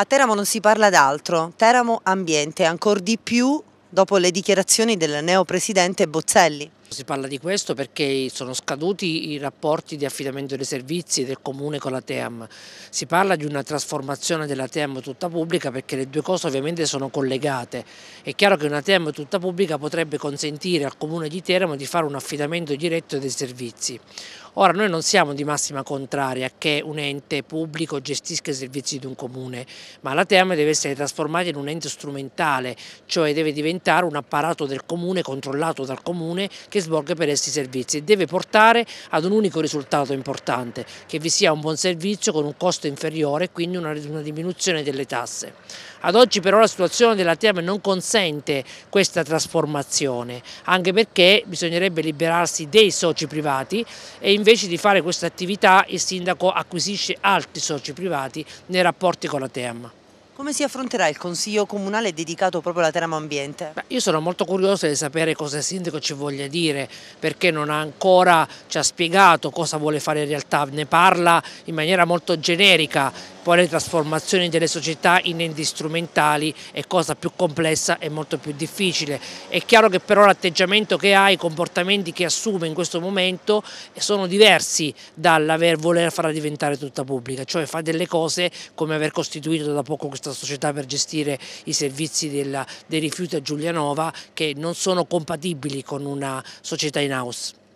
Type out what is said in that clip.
A Teramo non si parla d'altro, Teramo ambiente, ancor di più dopo le dichiarazioni del neopresidente Bozzelli. Si parla di questo perché sono scaduti i rapporti di affidamento dei servizi del Comune con la TEAM. Si parla di una trasformazione della TEAM tutta pubblica perché le due cose ovviamente sono collegate. È chiaro che una TEAM tutta pubblica potrebbe consentire al Comune di Teramo di fare un affidamento diretto dei servizi. Ora noi non siamo di massima contraria che un ente pubblico gestisca i servizi di un comune, ma la TEAM deve essere trasformata in un ente strumentale, cioè deve diventare un apparato del comune controllato dal comune che che svolge per essi servizi e deve portare ad un unico risultato importante, che vi sia un buon servizio con un costo inferiore e quindi una, una diminuzione delle tasse. Ad oggi però la situazione della TEAM non consente questa trasformazione, anche perché bisognerebbe liberarsi dei soci privati e invece di fare questa attività il sindaco acquisisce altri soci privati nei rapporti con la TEAM. Come si affronterà il Consiglio Comunale dedicato proprio alla Teramo Ambiente? Beh, io sono molto curioso di sapere cosa il Sindaco ci voglia dire, perché non ha ancora ci ha spiegato cosa vuole fare in realtà, ne parla in maniera molto generica poi le trasformazioni delle società in enti strumentali è cosa più complessa e molto più difficile. È chiaro che però l'atteggiamento che ha, i comportamenti che assume in questo momento sono diversi dall'aver voler farla diventare tutta pubblica, cioè fa delle cose come aver costituito da poco questa società per gestire i servizi della, dei rifiuti a Giulianova che non sono compatibili con una società in house.